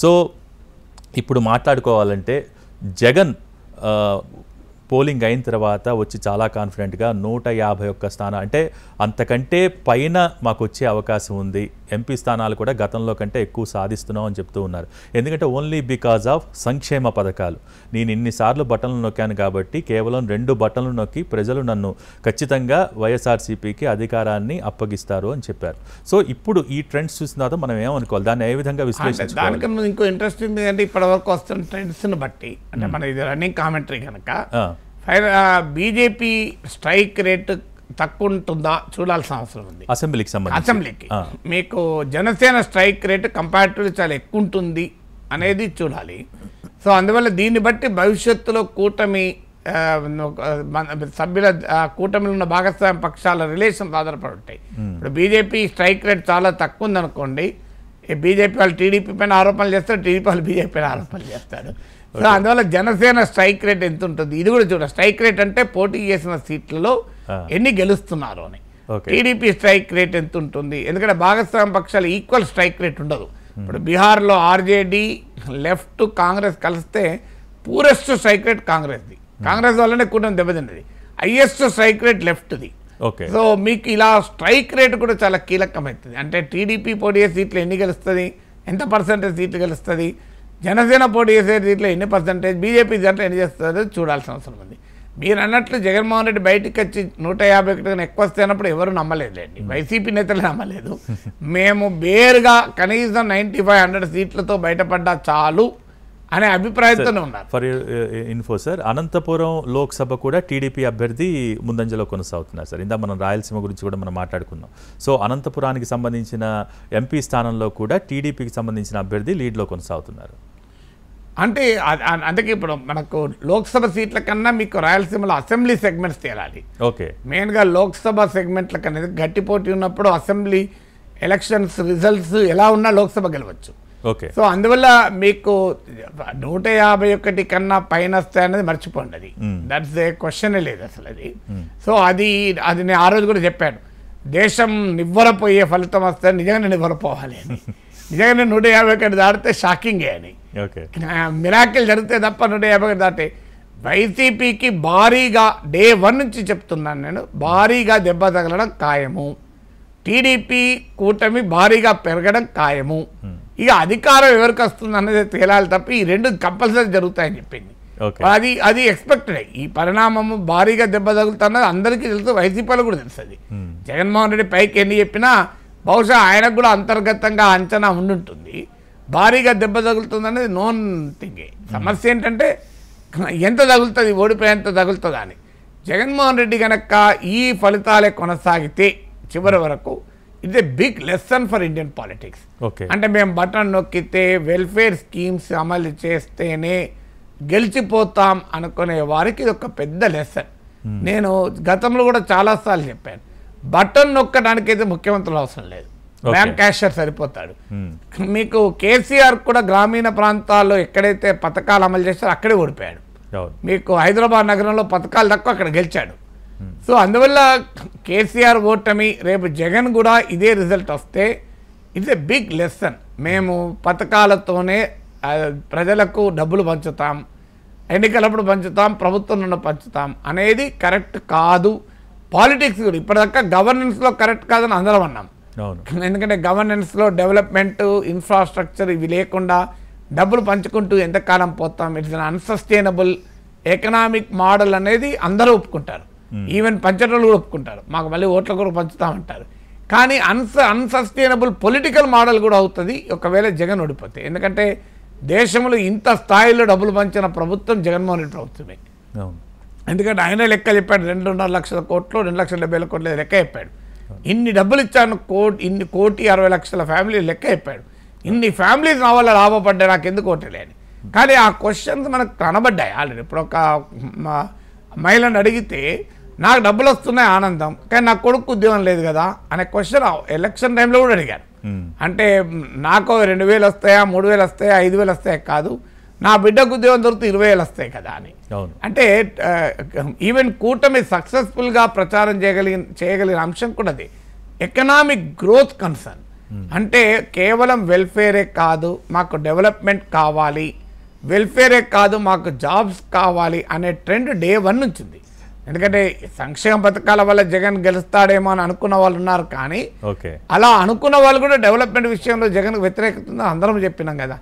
So ఇప్పుడు మాట్లాడుకోవాలంటే Jagan polling అయిన తర్వాత వచ్చి చాలా కాన్ఫిడెంట్గా నూట యాభై ఒక్క స్థానం అంటే అంతకంటే పైన మాకు వచ్చే అవకాశం ఉంది ఎంపీ స్థానాలు కూడా గతంలో కంటే ఎక్కువ సాధిస్తున్నాం అని చెప్తూ ఉన్నారు ఎందుకంటే ఓన్లీ బికాజ్ ఆఫ్ సంక్షేమ పథకాలు నేను ఇన్నిసార్లు బటన్లు నొక్కాను కాబట్టి కేవలం రెండు బటన్లు నొక్కి ప్రజలు నన్ను ఖచ్చితంగా వైఎస్ఆర్సీపీకి అధికారాన్ని అప్పగిస్తారు అని చెప్పారు సో ఇప్పుడు ఈ ట్రెండ్స్ చూసిన తర్వాత మనం ఏమనుకోవాలి దాన్ని ఏ విధంగా విశ్లేషించాలి ఇంకో ఇంట్రెస్టింగ్ అంటే ఇప్పటివరకు వస్తున్న ట్రెండ్స్ని బట్టి అంటే మన ఇది రన్నింగ్ కామెంటరీ కనుక బీజేపీ స్ట్రైక్ రేటు తక్కువ ఉంటుందా చూడాల్సిన అవసరం ఉంది అసెంబ్లీకి అసెంబ్లీకి మీకు జనసేన స్ట్రైక్ రేటు కంపారిటివ్లీ చాలా ఎక్కువ ఉంటుంది అనేది చూడాలి సో అందువల్ల దీన్ని బట్టి భవిష్యత్తులో కూటమి సభ్యుల కూటమిలో ఉన్న భాగస్వామ్య పక్షాల రిలేషన్ ఆధారపడి ఉంటాయి ఇప్పుడు బీజేపీ స్ట్రైక్ రేట్ చాలా తక్కువ ఉందనుకోండి ఈ బీజేపీ వాళ్ళు టీడీపీ పైన ఆరోపణలు చేస్తారు టీడీపీ వాళ్ళు బీజేపీ పైన ఆరోపణలు చేస్తారు సో అందువల్ల జనసేన స్ట్రైక్ రేట్ ఎంత ఉంటుంది ఇది కూడా చూడ స్ట్రైక్ రేట్ అంటే పోటీ చేసిన సీట్లలో ఎన్ని గెలుస్తున్నారు అని టీడీపీ స్ట్రైక్ రేట్ ఎంత ఉంటుంది ఎందుకంటే భాగస్వామ్య పక్షాలు ఈక్వల్ స్ట్రైక్ రేట్ ఉండదు ఇప్పుడు బీహార్లో ఆర్జేడీ లెఫ్ట్ కాంగ్రెస్ కలిస్తే పూరెస్ట్ స్ట్రైక్ రేట్ కాంగ్రెస్ది కాంగ్రెస్ వల్లనే కూటమి దెబ్బతిన్నది హైయెస్ట్ స్ట్రైక్ రేట్ లెఫ్ట్ది సో మీకు ఇలా స్ట్రైక్ రేట్ కూడా చాలా కీలకమవుతుంది అంటే టీడీపీ పోటీ సీట్లు ఎన్ని గెలుస్తుంది ఎంత పర్సంటేజ్ సీట్లు గెలుస్తుంది జనసేన పోటీ చేసే సీట్లో ఎన్ని పర్సంటేజ్ బీజేపీ దాంట్లో ఎన్ని చేస్తుందో చూడాల్సిన అవసరం ఉంది మీరు అన్నట్లు జగన్మోహన్ రెడ్డి బయటకు వచ్చి నూట యాభై ఒకటి కన్నా ఎక్కువ వస్తేనప్పుడు ఎవరు నమ్మలేదండి వైసీపీ నేతలు నమ్మలేదు మేము బేరుగా కనీసం నైంటీ ఫైవ్ హండ్రెడ్ సీట్లతో బయటపడ్డా చాలు అనే అభిప్రాయంతోనే ఉన్నారు for info sir Anantapuram Lok Sabha కూడా టీడీపీ అభ్యర్థి ముందంజలో కొనసాగుతున్నారు సార్ ఇందా మనం రాయలసీమ గురించి కూడా మనం మాట్లాడుకున్నాం సో అనంతపురానికి సంబంధించిన ఎంపీ స్థానంలో కూడా టీడీపీకి సంబంధించిన అభ్యర్థి లీడ్లో కొనసాగుతున్నారు అంటే అందుకే ఇప్పుడు మనకు లోక్సభ సీట్ల కన్నా మీకు రాయలసీమలో అసెంబ్లీ సెగ్మెంట్స్ తేలాలి ఓకే మెయిన్గా లోక్సభ సెగ్మెంట్ల కన్నా గట్టి పోటీ ఉన్నప్పుడు అసెంబ్లీ ఎలక్షన్స్ రిజల్ట్స్ ఎలా ఉన్నా లోక్సభ గెలవచ్చు ఓకే సో అందువల్ల మీకు నూట యాభై ఒకటి కన్నా పైన వస్తాయి అనేది మర్చిపోండి అది దట్స్ ఏ క్వశ్చనే లేదు అసలు అది సో అది అది నేను ఆ రోజు కూడా చెప్పాను దేశం నివ్వరపోయే ఫలితం వస్తే నిజంగా నివ్వరపోవాలి అని నిజంగా నేను నూట యాభై ఒకటి దాటితే షాకింగే అని మిరాకిల్ జరిగితే తప్ప నూట యాభై ఒకటి దాటే వైసీపీకి భారీగా డే వన్ నుంచి చెప్తున్నాను నేను భారీగా దెబ్బ తగలడం ఖాయము టీడీపీ కూటమి భారీగా పెరగడం ఖాయము ఇక అధికారం ఎవరికి వస్తుంది అన్నది తేలాలి తప్ప ఈ రెండు కంపల్సరీ జరుగుతాయని చెప్పింది అది అది ఎక్స్పెక్టెడ్ ఈ పరిణామము భారీగా దెబ్బ తగులుతున్నది అందరికీ తెలుసు వైసీపీలో కూడా తెలుసు అది జగన్మోహన్ రెడ్డి పైకి ఎన్ని చెప్పినా బహుశా ఆయనకు కూడా అంతర్గతంగా అంచనా ఉండుంటుంది భారీగా దెబ్బ తగులుతుంది అనేది నోన్ థింగే సమస్య ఏంటంటే ఎంత తగులుతుంది ఓడిపోయేంత ఎంత అని జగన్మోహన్ రెడ్డి కనుక ఈ ఫలితాలే కొనసాగితే చివరి వరకు it's a big lesson for Indian politics అంటే మేము బటన్ నొక్కితే వెల్ఫేర్ స్కీమ్స్ అమలు చేస్తేనే గెలిచిపోతాం అనుకునే వారికి ఇది ఒక పెద్ద లెసన్ hmm. నేను గతంలో కూడా చాలాసార్లు చెప్పాను బటన్ నొక్కడానికి అయితే ముఖ్యమంత్రులు అవసరం లేదు బ్యాంక్ క్యాషర్ సరిపోతాడు hmm. మీకు కేసీఆర్ కూడా గ్రామీణ ప్రాంతాల్లో ఎక్కడైతే పథకాలు అమలు చేస్తారో అక్కడే ఓడిపోయాడు మీకు హైదరాబాద్ నగరంలో పథకాలు తక్కువ అక్కడ గెలిచాడు సో అందువల్ల కేసీఆర్ ఓటమి రేపు జగన్ కూడా ఇదే రిజల్ట్ వస్తే ఇట్స్ ఎ బిగ్ లెసన్ మేము పథకాలతోనే ప్రజలకు డబ్బులు పంచుతాం ఎన్నికలప్పుడు పంచుతాం ప్రభుత్వంలో పంచుతాం అనేది కరెక్ట్ కాదు పాలిటిక్స్ కూడా ఇప్పటిదాకా గవర్నెన్స్లో కరెక్ట్ కాదని అందరం అన్నాం ఎందుకంటే గవర్నెన్స్లో డెవలప్మెంట్ ఇన్ఫ్రాస్ట్రక్చర్ ఇవి లేకుండా డబ్బులు పంచుకుంటూ ఎంతకాలం పోతాం ఇట్స్ అన్సస్టైనబుల్ ఎకనామిక్ మోడల్ అనేది అందరూ ఒప్పుకుంటారు ఈవెన్ hmm. పంచటోళ్ళు కూడా ఒప్పుకుంటారు మాకు మళ్ళీ ఓట్ల కొరకు పంచుతామంటారు కానీ అన్స అన్సస్టైనబుల్ పొలిటికల్ మోడల్ కూడా అవుతుంది ఒకవేళ జగన్ ఓడిపోతే ఎందుకంటే దేశంలో ఇంత స్థాయిలో డబ్బులు పంచిన ప్రభుత్వం జగన్మోహన్ రెడ్డి ప్రభుత్వమే ఎందుకంటే ఆయన లెక్క చెప్పాడు రెండున్నర లక్షల కోట్లు రెండు లక్షల డెబ్బై కోట్లు లెక్క చెప్పాడు ఇన్ని డబ్బులు ఇచ్చాను కోటి ఇన్ని కోటి అరవై లక్షల ఫ్యామిలీ లెక్క చెప్పాడు ఇన్ని ఫ్యామిలీస్ నా వల్ల లాభపడ్డాయి నాకు ఎందుకు అని కానీ ఆ క్వశ్చన్స్ మనకు కనబడ్డాయి ఆల్రెడీ ఇప్పుడు ఒక మహిళను అడిగితే నాకు డబ్బులు వస్తున్నాయి ఆనందం కానీ నా కొడుకు ఉద్యోగం లేదు కదా అనే క్వశ్చన్ ఎలక్షన్ టైంలో కూడా అడిగారు అంటే నాకు రెండు వేలు వస్తాయా మూడు వేలు వస్తాయా ఐదు వేలు వస్తాయా కాదు నా బిడ్డకు ఉద్యోగం దొరికితే ఇరవై వేలు వస్తాయి కదా అని అంటే ఈవెన్ కూటమి సక్సెస్ఫుల్గా ప్రచారం చేయగలిగిన చేయగలిగిన అంశం కూడా అది ఎకనామిక్ గ్రోత్ కన్సర్న్ అంటే కేవలం వెల్ఫేరే కాదు మాకు డెవలప్మెంట్ కావాలి వెల్ఫేరే కాదు మాకు జాబ్స్ కావాలి అనే ట్రెండ్ డే వన్ నుంచింది ఎందుకంటే సంక్షేమ పథకాల వల్ల జగన్ గెలుస్తాడేమో అని అనుకున్న వాళ్ళు ఉన్నారు కానీ అలా అనుకున్న వాళ్ళు కూడా డెవలప్మెంట్ విషయంలో జగన్ వ్యతిరేకత అందరం చెప్పినాం కదా